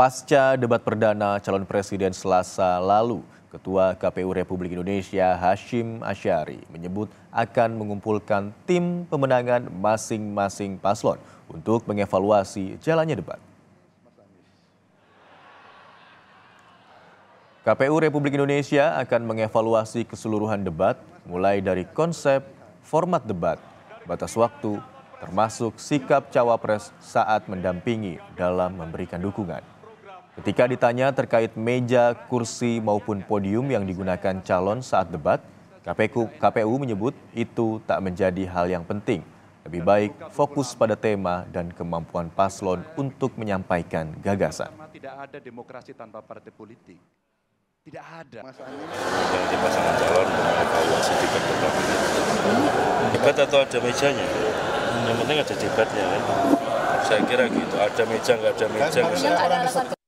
Pasca debat perdana calon presiden Selasa lalu, Ketua KPU Republik Indonesia Hashim Asyari menyebut akan mengumpulkan tim pemenangan masing-masing paslon untuk mengevaluasi jalannya debat. KPU Republik Indonesia akan mengevaluasi keseluruhan debat mulai dari konsep, format debat, batas waktu, termasuk sikap cawapres saat mendampingi dalam memberikan dukungan. Ketika ditanya terkait meja, kursi maupun podium yang digunakan calon saat debat, KPU, KPU menyebut itu tak menjadi hal yang penting. Lebih baik fokus pada tema dan kemampuan paslon untuk menyampaikan gagasan. Tidak ada demokrasi tanpa partai politik. Tidak ada. Jadi pasangan calon evaluasi di debat. Debat atau ada mejanya? Yang penting ada debatnya kan. Saya kira gitu. Ada meja, nggak ada meja. Kan